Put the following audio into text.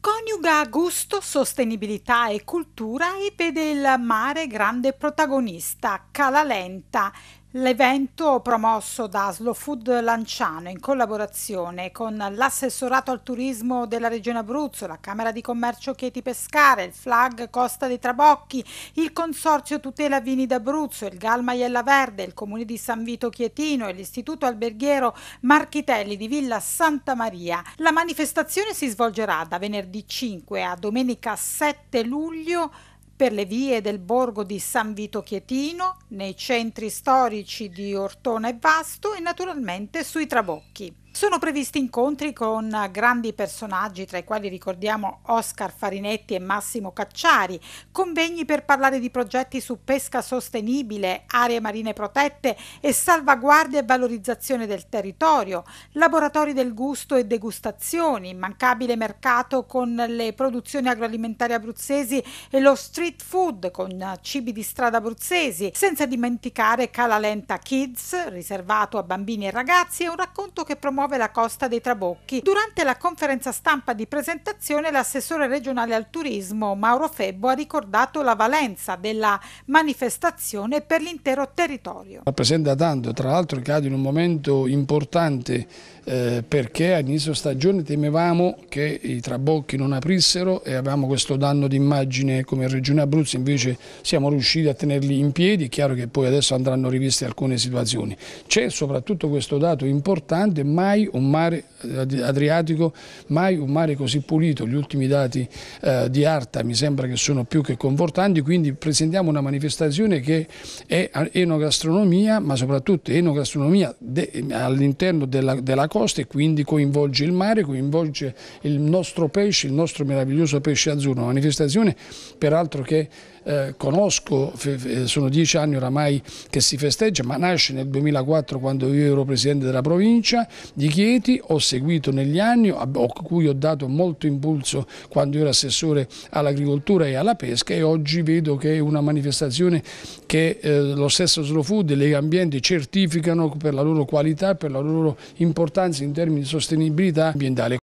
Coniuga gusto, sostenibilità e cultura e vede il mare grande protagonista, Cala Lenta, L'evento promosso da Slow Food Lanciano in collaborazione con l'assessorato al turismo della Regione Abruzzo, la Camera di Commercio Chieti Pescare, il FLAG Costa dei Trabocchi, il Consorzio Tutela Vini d'Abruzzo, il GAL Maiella Verde, il Comune di San Vito Chietino e l'Istituto Alberghiero Marchitelli di Villa Santa Maria. La manifestazione si svolgerà da venerdì 5 a domenica 7 luglio per le vie del borgo di San Vito Chietino, nei centri storici di Ortona e Vasto e naturalmente sui trabocchi. Sono previsti incontri con grandi personaggi, tra i quali ricordiamo Oscar Farinetti e Massimo Cacciari, convegni per parlare di progetti su pesca sostenibile, aree marine protette e salvaguardia e valorizzazione del territorio, laboratori del gusto e degustazioni, immancabile mercato con le produzioni agroalimentari abruzzesi e lo street food con cibi di strada abruzzesi, senza dimenticare Calalenta Kids, riservato a bambini e ragazzi, è un racconto che promuove muove la costa dei Trabocchi. Durante la conferenza stampa di presentazione l'assessore regionale al turismo Mauro Febbo ha ricordato la valenza della manifestazione per l'intero territorio. Rappresenta tanto, tra l'altro cade in un momento importante eh, perché all'inizio stagione temevamo che i trabocchi non aprissero e avevamo questo danno d'immagine come Regione Abruzzo, invece siamo riusciti a tenerli in piedi, è chiaro che poi adesso andranno riviste alcune situazioni. C'è soprattutto questo dato importante, mai un mare eh, adriatico, mai un mare così pulito, gli ultimi dati eh, di Arta mi sembra che sono più che confortanti, quindi presentiamo una manifestazione che è enogastronomia, ma soprattutto enogastronomia de all'interno della, della coste e quindi coinvolge il mare, coinvolge il nostro pesce, il nostro meraviglioso pesce azzurro. Una manifestazione peraltro che eh, conosco, sono dieci anni oramai che si festeggia, ma nasce nel 2004 quando io ero presidente della provincia di Chieti, ho seguito negli anni, a cui ho dato molto impulso quando ero assessore all'agricoltura e alla pesca e oggi vedo che è una manifestazione che eh, lo stesso Slow Food e Lega Ambiente certificano per la loro qualità, per la loro importanza importanza in termini di sostenibilità ambientale.